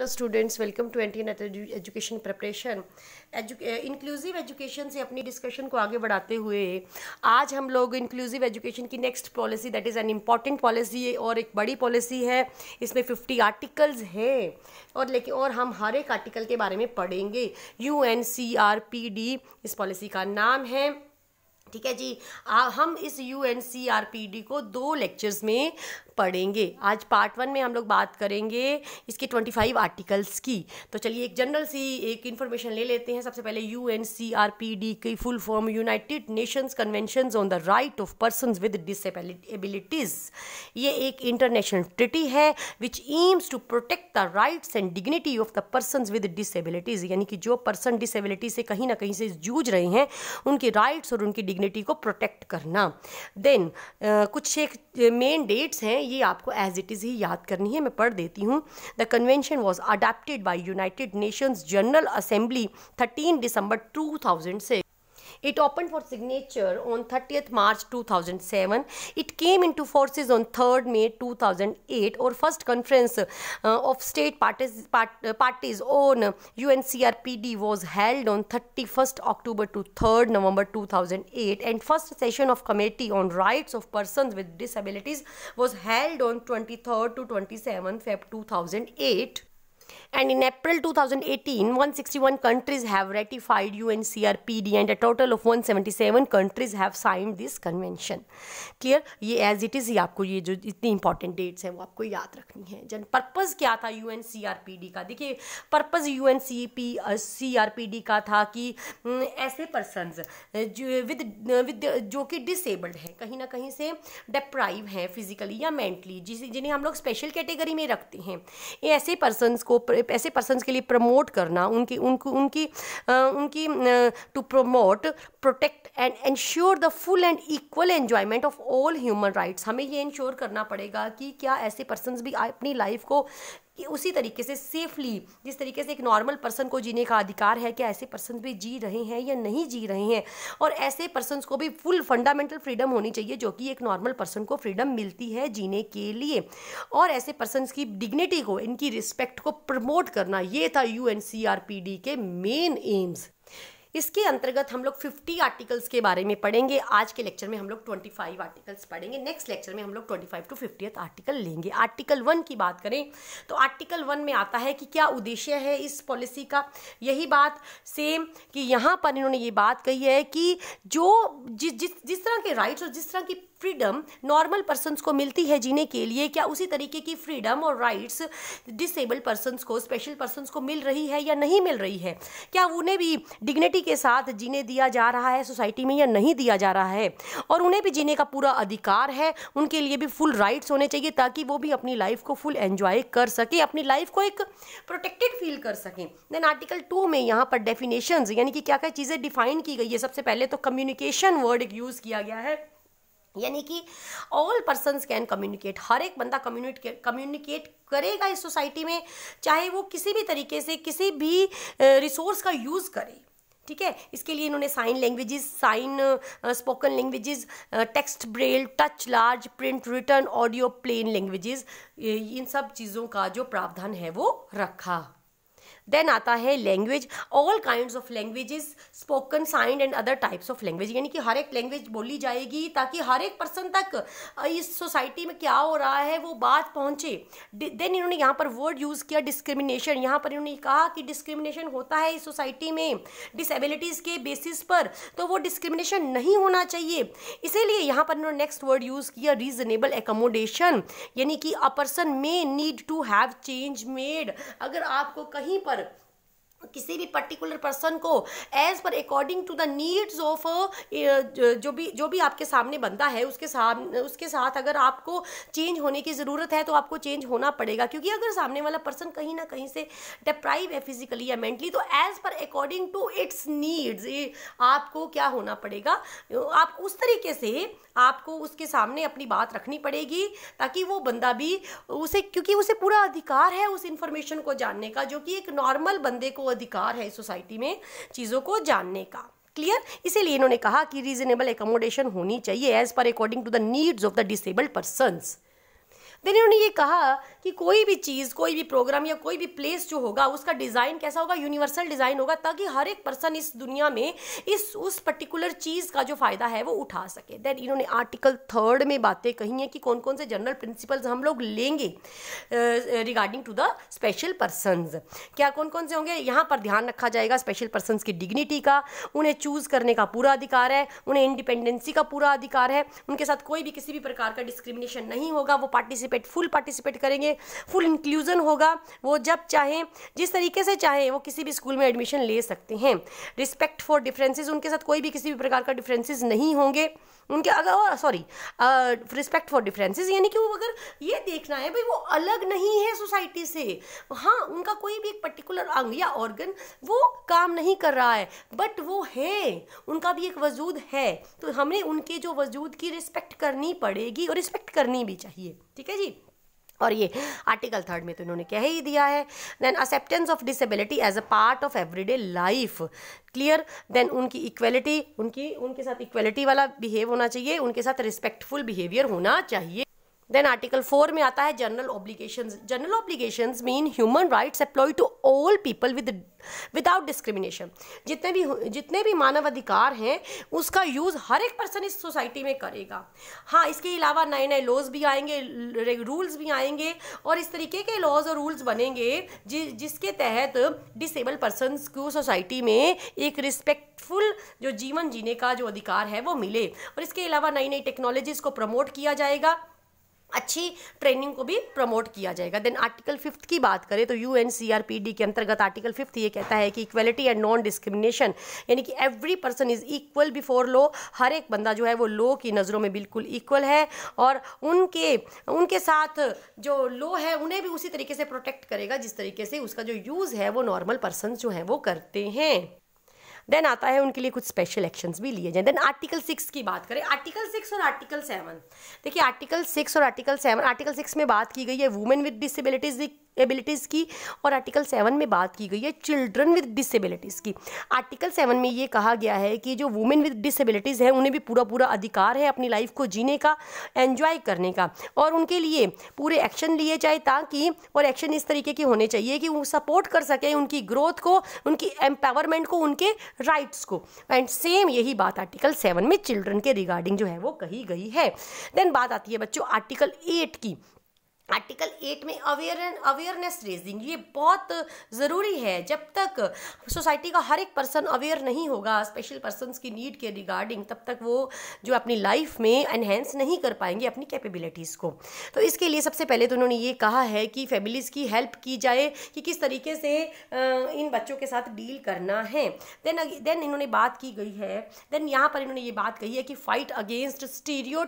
Hello students welcome to anti NET education preparation inclusive education से अपनी discussion को आगे बढ़ाते हुए आज हम लोग इंक्लूसिव एजुकेशन की next policy that is an important policy है और एक बड़ी पॉलिसी है इसमें फिफ्टी आर्टिकल्स हैं और लेकिन और हम हर एक आर्टिकल के बारे में पढ़ेंगे U N C R P D इस पॉलिसी का नाम है ठीक है जी आ, हम इस U N C R P D को दो लेक्चर्स में पढ़ेंगे आज पार्ट वन में हम लोग बात करेंगे इसके ट्वेंटी फाइव आर्टिकल्स की तो चलिए एक जनरल सी एक इन्फॉर्मेशन ले लेते हैं सबसे पहले U N C R P D की full form United Nations convention on the right of person with disabilities ये एक इंटरनेशनल ट्रिटी है which aims to protect the rights and dignity of the person with disabilities यानी कि जो person disability से कहीं ना कहीं से जूझ रहे हैं उनके राइट्स और उनकी डिग्निटी को प्रोटेक्ट करना देन कुछ एक मेन डेट्स हैं ये आपको एज इट इज़ ही याद करनी है मैं पढ़ देती हूँ the convention was adapted by United Nations general assembly thirteen December two thousand six It opened for signature on 30th March 2007. It came into forces on 3rd May 2008 or first conference uh, of state parties, part, uh, parties on UNCRPD was held on 31st October to 3rd November 2008 and first session of committee on rights of persons with disabilities was held on 23rd to 27th Feb 2008. And in April 2018, 161 countries have ratified UNCRPD and a total of 177 countries have signed this convention. Clear? ये as it is ही आपको ये जो इतनी important dates हैं वो आपको याद रखनी है जन purpose क्या था UNCRPD का देखिए purpose UNCRPD का था कि ऐसे persons जो with with जो कि disabled हैं कहीं ना कहीं से deprive हैं फिजिकली या मेंटली जिस जिन्हें हम लोग स्पेशल कैटेगरी में रखते हैं ऐसे पर्सनस को ऐसे पर्सन के लिए प्रमोट करना उनकी उनको उनकी उनकी to promote protect and ensure the full and equal enjoyment of all human rights हमें ये इंश्योर करना पड़ेगा कि क्या ऐसे पर्सन भी अपनी लाइफ को उसी तरीके से सेफली जिस तरीके से एक नॉर्मल पर्सन को जीने का अधिकार है कि ऐसे पर्सन भी जी रहे हैं या नहीं जी रहे हैं और ऐसे पर्सन को भी फुल फंडामेंटल फ्रीडम होनी चाहिए जो कि एक नॉर्मल पर्सन को फ्रीडम मिलती है जीने के लिए और ऐसे पर्सन की डिग्निटी को इनकी रिस्पेक्ट को प्रमोट करना ये था यू के मेन एम्स इसके अंतर्गत हम लोग 50 आर्टिकल्स के बारे में पढ़ेंगे आज के लेक्चर में हम लोग 25 आर्टिकल्स पढ़ेंगे नेक्स्ट लेक्चर में हम लोग 25 टू फिफ्टियथ आर्टिकल लेंगे आर्टिकल वन की बात करें तो आर्टिकल वन में आता है कि क्या उद्देश्य है इस पॉलिसी का यही बात सेम कि यहाँ पर इन्होंने ये बात कही है कि जो जिस जिस जिस तरह के राइट्स और जिस तरह की फ्रीडम नॉर्मल पर्सनस को मिलती है जीने के लिए क्या उसी तरीके की फ्रीडम और राइट्स डिसेबल पर्सनस को स्पेशल पर्सनस को मिल रही है या नहीं मिल रही है क्या उन्हें भी डिग्निटी के साथ जीने दिया जा रहा है सोसाइटी में या नहीं दिया जा रहा है और उन्हें भी जीने का पूरा अधिकार है उनके लिए भी फुल राइट्स होने चाहिए ताकि वो भी अपनी लाइफ को फुल एन्जॉय कर सकें अपनी लाइफ को एक प्रोटेक्टेड फील कर सकें देन आर्टिकल टू में यहाँ पर डेफिनेशन यानी कि क्या क्या चीज़ें डिफाइन की गई है सबसे पहले तो कम्युनिकेशन वर्ड यूज़ किया गया है यानी कि ऑल पर्सन कैन कम्युनिकेट हर एक बंदा कम्युनिकेट कम्युनिकेट करेगा इस सोसाइटी में चाहे वो किसी भी तरीके से किसी भी रिसोर्स का यूज़ करे ठीक है इसके लिए इन्होंने sign languages sign spoken languages text braille touch large print written audio plain languages इन सब चीज़ों का जो प्रावधान है वो रखा देन आता है language all kind of languages spoken signed and other types of language यानी कि हर एक लैंग्वेज बोली जाएगी ताकि हर एक पर्सन तक इस सोसाइटी में क्या हो रहा है वो बात पहुंचे देन इन्होंने यहाँ पर वर्ड यूज़ किया डिस्क्रिमिनेशन यहाँ पर इन्होंने कहा कि डिस्क्रिमिनेशन होता है इस सोसाइटी में डिसेबिलिटीज़ के बेसिस पर तो वो डिस्क्रिमिनेशन नहीं होना चाहिए इसीलिए यहाँ पर इन्होंने नेक्स्ट वर्ड यूज़ किया रीजनेबल एकोमोडेशन यानी कि a person may need to have change made अगर आपको कहीं पर பண்ணுவாரு किसी भी पर्टिकुलर पर्सन को as per according to the needs of जो भी जो भी आपके सामने बंदा है उसके सामने उसके साथ अगर आपको चेंज होने की ज़रूरत है तो आपको चेंज होना पड़ेगा क्योंकि अगर सामने वाला पर्सन कहीं ना कहीं से डिप्राइव है फिजिकली या मेंटली तो as per according to it's needs आपको क्या होना पड़ेगा आप उस तरीके से आपको उसके सामने अपनी बात रखनी पड़ेगी ताकि वो बंदा भी उसे क्योंकि उसे पूरा अधिकार है उस इंफॉर्मेशन को जानने का जो कि एक नॉर्मल बंदे को अधिकार है सोसाइटी में चीज़ों को जानने का क्लियर इसीलिए इन्होंने कहा कि रीजनेबल एकोमोडेशन होनी चाहिए as per according to the needs of the disabled persons then इन्होंने ये कहा कि कोई भी चीज़ कोई भी प्रोग्राम या कोई भी प्लेस जो होगा उसका डिज़ाइन कैसा होगा यूनिवर्सल डिज़ाइन होगा ताकि हर एक पर्सन इस दुनिया में इस उस पर्टिकुलर चीज़ का जो फ़ायदा है वो उठा सके देन इन्होंने आर्टिकल थर्ड में बातें कही हैं कि कौन कौन से जनरल प्रिंसिपल्स हम लोग लेंगे regarding to the special person क्या कौन कौन से होंगे यहाँ पर ध्यान रखा जाएगा स्पेशल पर्सन की डिग्निटी का उन्हें चूज़ करने का पूरा अधिकार है उन्हें इंडिपेंडेंसी का पूरा अधिकार है उनके साथ कोई भी किसी भी प्रकार का डिस्क्रिमिनेशन नहीं होगा वो पार्टिसिपेट पार्टिसिपेट फुल पार्टिसिपेट करेंगे फुल इंक्लूजन होगा वो जब चाहें जिस तरीके से चाहें वो किसी भी स्कूल में एडमिशन ले सकते हैं रिस्पेक्ट फॉर डिफरेंसेस उनके साथ कोई भी किसी भी प्रकार का डिफरेंसेस नहीं होंगे उनके अगर सॉरी रिस्पेक्ट फॉर डिफरेंसेस यानी कि वो अगर ये देखना है भाई वो अलग नहीं है सोसाइटी से हाँ उनका कोई भी एक पर्टिकुलर अंग या ऑर्गन वो काम नहीं कर रहा है बट वो है उनका भी एक वजूद है तो हमें उनके जो वजूद की रिस्पेक्ट करनी पड़ेगी और रिस्पेक्ट करनी भी चाहिए ठीक है जी और ये आर्टिकल थर्ड में तो इन्होंने कह ही दिया है then acceptance of disability as a part of everyday life clear then उनकी इक्वलिटी उनकी उनके साथ इक्वलिटी वाला बिहेव होना चाहिए उनके साथ रिस्पेक्टफुल बिहेवियर होना चाहिए देन आर्टिकल फोर में आता है general obligation general obligation mean human rights apply to all people with without discrimination जितने भी जितने भी मानव अधिकार हैं उसका यूज़ हर एक पर्सन इस सोसाइटी में करेगा हाँ इसके अलावा नए नए लॉज भी आएंगे रूल्स भी आएंगे और इस तरीके के लॉज और रूल्स बनेंगे जि, जिसके तहत डिसेबल पर्सन को सोसाइटी में एक रिस्पेक्टफुल जो जीवन जीने का जो अधिकार है वो मिले और इसके अलावा नई नई टेक्नोलॉजीज़ को प्रमोट किया जाएगा अच्छी ट्रेनिंग को भी प्रमोट किया जाएगा देन आर्टिकल फिफ्थ की बात करें तो यू के अंतर्गत आर्टिकल फिफ्थ ये कहता है कि इक्वलिटी एंड नॉन डिस्क्रिमिनेशन यानी कि every person is equal before law हर एक बंदा जो है वो लॉ की नज़रों में बिल्कुल इक्वल है और उनके उनके साथ जो लॉ है उन्हें भी उसी तरीके से प्रोटेक्ट करेगा जिस तरीके से उसका जो यूज़ है वो नॉर्मल पर्सन जो हैं वो करते हैं देन आता है उनके लिए कुछ स्पेशल एक्शंस भी लिए जाए देन आर्टिकल सिक्स की बात करें आर्टिकल सिक्स और आर्टिकल सेवन देखिए आर्टिकल सिक्स और आर्टिकल सेवन आर्टिकल सिक्स में बात की गई है वुमेन विद डिसेबिलिटीज़ एबिलिटीज़ की और आर्टिकल सेवन में बात की गई है चिल्ड्रन विद डिसेबिलिटीज़ की आर्टिकल सेवन में ये कहा गया है कि जो वुमेन विद डिसेबिलिटीज़ हैं उन्हें भी पूरा पूरा अधिकार है अपनी लाइफ को जीने का एन्जॉय करने का और उनके लिए पूरे एक्शन लिए जाए ताकि और एक्शन इस तरीके के होने चाहिए कि वो सपोर्ट कर सकें उनकी ग्रोथ को उनकी एम्पावरमेंट को उनके राइट्स को एंड सेम यही बात आर्टिकल सेवन में चिल्ड्रन के रिगार्डिंग जो है वो कही गई है देन बात आती है बच्चों आर्टिकल एट की आर्टिकल एट में अवेयर अवेयरनेस रेजिंग ये बहुत ज़रूरी है जब तक सोसाइटी का हर एक पर्सन अवेयर नहीं होगा स्पेशल पर्सन की नीड के रिगार्डिंग तब तक वो जो अपनी लाइफ में एनहेंस नहीं कर पाएंगे अपनी कैपेबिलिटीज़ को तो इसके लिए सबसे पहले तो उन्होंने ये कहा है कि फैमिलीज़ की हेल्प की जाए कि किस तरीके से इन बच्चों के साथ डील करना है देन देन इन्होंने बात की गई है देन यहाँ पर इन्होंने ये बात कही है कि fight against stereo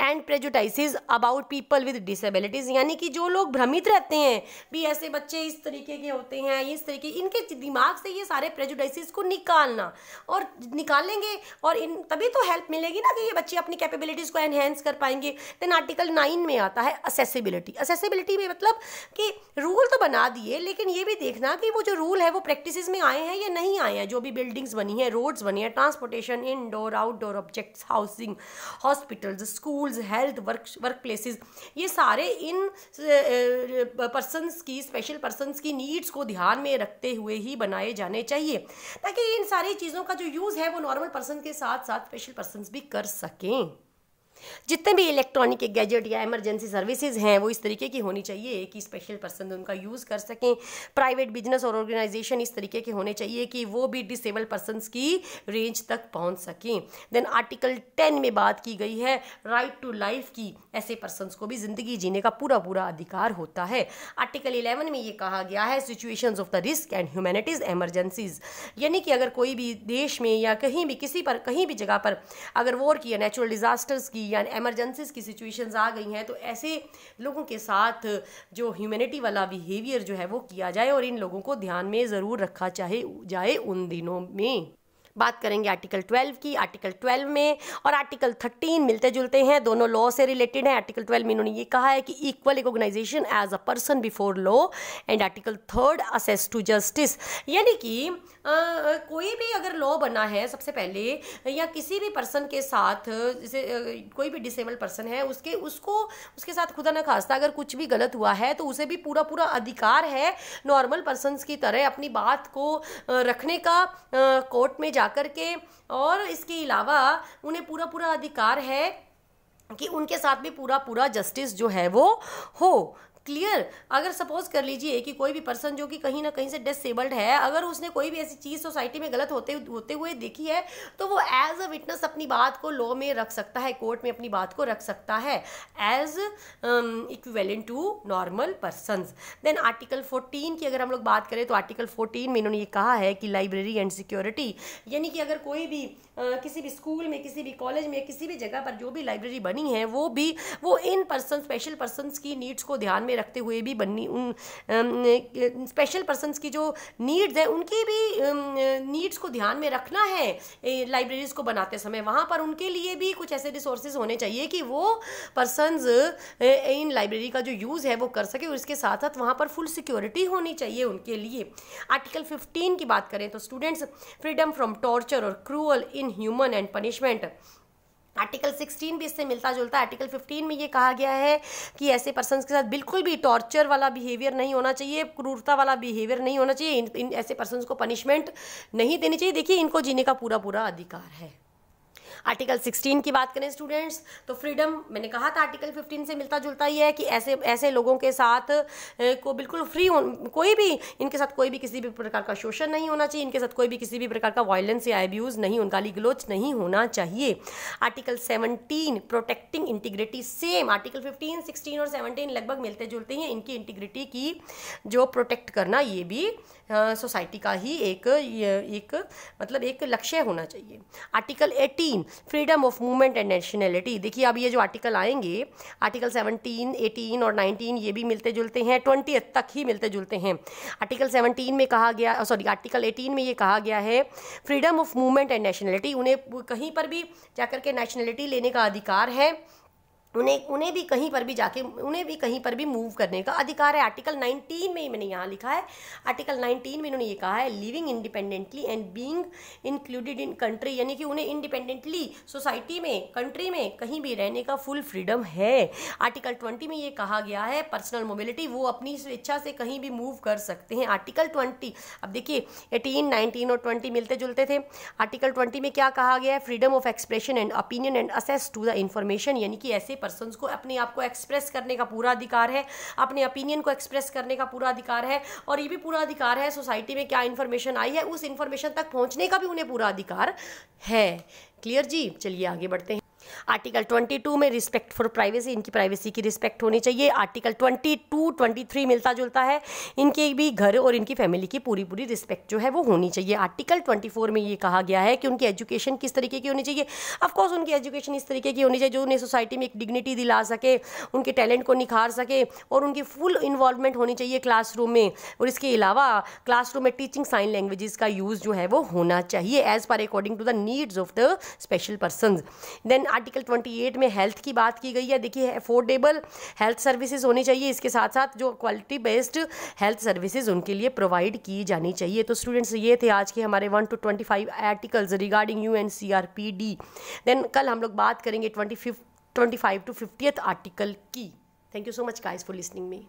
and prejudices about people with disabilities यानी कि जो लोग भ्रमित रहते हैं भी ऐसे बच्चे इस तरीके के होते हैं इस तरीके इनके दिमाग से ये सारे प्रेजुडाइसिस को निकालना और निकालेंगे और इन तभी तो हेल्प मिलेगी ना कि ये बच्चे अपनी कैपेबिलिटीज़ को एनहेंस कर पाएंगे देन आर्टिकल नाइन में आता है असेसिबिलिटी असेसिबिलिटी में मतलब कि रूल तो बना दिए लेकिन ये भी देखना कि वो जो रूल है वो प्रैक्टिस में आए हैं या नहीं आए हैं जो भी बिल्डिंग्स बनी हैं रोड्स बनी हैं transportation indoor outdoor objects housing hospitals schools health work work places ये सारे इन पर्सनस की स्पेशल पर्सनस की नीड्स को ध्यान में रखते हुए ही बनाए जाने चाहिए ताकि इन सारी चीज़ों का जो यूज़ है वो नॉर्मल पर्सन के साथ साथ स्पेशल पर्सन भी कर सकें जितने भी इलेक्ट्रॉनिक के गैजेट या इमरजेंसी सर्विसेज हैं वो इस तरीके की होनी चाहिए कि स्पेशल पर्सन उनका यूज़ कर सकें प्राइवेट बिजनेस और ऑर्गेनाइजेशन इस तरीके के होने चाहिए कि वो भी डिसेबल पर्सन की रेंज तक पहुँच सकें देन आर्टिकल टेन में बात की गई है राइट टू लाइफ की ऐसे पर्सन को भी ज़िंदगी जीने का पूरा पूरा अधिकार होता है आर्टिकल इलेवन में ये कहा गया है situation of the risk and humanities emergencies यानी कि अगर कोई भी देश में या कहीं भी किसी पर कहीं भी जगह पर अगर वॉर की या नेचुरल डिजास्टर्स की यानी एमरजेंसीज की सिचुएशंस आ गई हैं तो ऐसे लोगों के साथ जो ह्यूमैनिटी वाला बिहेवियर जो है वो किया जाए और इन लोगों को ध्यान में ज़रूर रखा चाहे जाए उन दिनों में बात करेंगे आर्टिकल 12 की आर्टिकल 12 में और आर्टिकल 13 मिलते जुलते हैं दोनों लॉ से रिलेटेड हैं आर्टिकल 12 में इन्होंने ये कहा है कि equal recognition as a person before law and article third access to justice यानी कि आ, कोई भी अगर लॉ बना है सबसे पहले या किसी भी पर्सन के साथ जैसे कोई भी डिसेबल पर्सन है उसके उसको उसके साथ खुदा न खास्ता अगर कुछ भी गलत हुआ है तो उसे भी पूरा पूरा अधिकार है नॉर्मल पर्सनस की तरह अपनी बात को रखने का कोर्ट में जा जाकर के और इसके अलावा उन्हें पूरा पूरा अधिकार है कि उनके साथ भी पूरा पूरा जस्टिस जो है वो हो क्लियर अगर सपोज कर लीजिए कि कोई भी पर्सन जो कि कहीं ना कहीं से डिसेबल्ड है अगर उसने कोई भी ऐसी चीज़ सोसाइटी में गलत होते होते हुए देखी है तो वो एज अ विटनेस अपनी बात को लॉ में रख सकता है कोर्ट में अपनी बात को रख सकता है as equivalent to normal person then article fourteen की अगर हम लोग बात करें तो आर्टिकल फोर्टीन में इन्होंने ये कहा है कि लाइब्रेरी एंड सिक्योरिटी यानी कि अगर कोई भी किसी भी स्कूल में किसी भी कॉलेज में किसी भी जगह पर जो भी लाइब्रेरी बनी है वो भी वो इन पर्सन स्पेशल पर्सन की नीड्स को ध्यान में रखते हुए भी बननी उन स्पेशल पर्सन की जो नीड्स हैं उनकी भी नीड्स को ध्यान में रखना है लाइब्रेरीज़ को बनाते समय वहाँ पर उनके लिए भी कुछ ऐसे रिसोर्सेज होने चाहिए कि वो पर्सन इन लाइब्रेरी का जो यूज़ है वो कर सके और इसके साथ साथ वहाँ पर फुल सिक्योरिटी होनी चाहिए उनके लिए आर्टिकल फिफ्टीन की बात करें तो स्टूडेंट्स फ्रीडम फ्रॉम टॉर्चर और cruel inhuman and punishment article 16 भी इससे मिलता जुलता है आर्टिकल 15 में ये कहा गया है कि ऐसे पर्सन के साथ बिल्कुल भी टॉर्चर वाला बिहेवियर नहीं होना चाहिए क्रूरता वाला बिहेवियर नहीं होना चाहिए इन, इन ऐसे पर्सन को पनिशमेंट नहीं देनी चाहिए देखिए इनको जीने का पूरा पूरा अधिकार है आर्टिकल 16 की बात करें स्टूडेंट्स तो फ्रीडम मैंने कहा था आर्टिकल 15 से मिलता जुलता ही है कि ऐसे ऐसे लोगों के साथ को बिल्कुल फ्री हो कोई भी इनके साथ कोई भी किसी भी प्रकार का शोषण नहीं होना चाहिए इनके साथ कोई भी किसी भी प्रकार का वायलेंस या एब्यूज़ नहीं उनका गलोच नहीं होना चाहिए article seventeen protecting integrity same article fifteen sixteen और सेवनटीन लगभग मिलते जुलते हैं इनकी इंटीग्रिटी की जो प्रोटेक्ट करना ये भी सोसाइटी का ही एक एक मतलब एक लक्ष्य होना चाहिए article eighteen freedom of movement and nationality देखिए अब ये जो आर्टिकल आएंगे आर्टिकल 17, 18 और 19 ये भी मिलते जुलते हैं ट्वेंटी तक ही मिलते जुलते हैं आर्टिकल 17 में कहा गया सॉरी आर्टिकल 18 में ये कहा गया है freedom of movement and nationality उन्हें कहीं पर भी जाकर के नेशनैलिटी लेने का अधिकार है उन्हें उन्हें भी कहीं पर भी जाके उन्हें भी कहीं पर भी मूव करने का अधिकार है आर्टिकल 19 में ही मैंने यहाँ लिखा है आर्टिकल 19 में इन्होंने ये कहा है living independently and being included in country यानी कि उन्हें इंडिपेंडेंटली सोसाइटी में कंट्री में कहीं भी रहने का फुल फ्रीडम है आर्टिकल ट्वेंटी में ये कहा गया है पर्सनल मोबिलिटी वो अपनी स्वेच्छा से कहीं भी मूव कर सकते हैं आर्टिकल ट्वेंटी अब देखिए एटीन नाइनटीन और ट्वेंटी मिलते जुलते थे आर्टिकल ट्वेंटी में क्या कहा गया है freedom of expression and opinion and access to the information यानी कि ऐसे पर्सन को अपने आप को एक्सप्रेस करने का पूरा अधिकार है अपने ओपिनियन को एक्सप्रेस करने का पूरा अधिकार है और ये भी पूरा अधिकार है सोसाइटी में क्या इन्फॉर्मेशन आई है उस इन्फॉर्मेशन तक पहुँचने का भी उन्हें पूरा अधिकार है क्लियर जी चलिए आगे बढ़ते हैं आर्टिकल 22 में रिस्पेक्ट फॉर प्राइवेसी इनकी प्राइवेसी की रिस्पेक्ट होनी चाहिए आर्टिकल 22 23 मिलता जुलता है इनके भी घर और इनकी फैमिली की पूरी पूरी रिस्पेक्ट जो है वो होनी चाहिए आर्टिकल 24 में ये कहा गया है कि उनकी एजुकेशन किस तरीके की होनी चाहिए अफकोर्स उनकी एजुकेशन इस तरीके की होनी चाहिए जो उन्हें सोसाइटी में एक डिग्निटी दिला सके उनके टैलेंट को निखार सके और उनकी फुल इन्वॉल्वमेंट होनी चाहिए क्लास में और इसके अलावा क्लास में टीचिंग साइन लैंग्वेजेस का यूज़ जो है वो होना चाहिए as per according to the needs of the special person then article 28 में हेल्थ की बात की गई है देखिए अफोर्डेबल हेल्थ सर्विसेज होनी चाहिए इसके साथ साथ जो क्वालिटी बेस्ड हेल्थ सर्विसेज उनके लिए प्रोवाइड की जानी चाहिए तो स्टूडेंट्स ये थे आज के हमारे one to twenty five articles regarding U N C R P D then कल हम लोग बात करेंगे twenty fifth twenty five to fiftieth article की thank you so much guys for listening me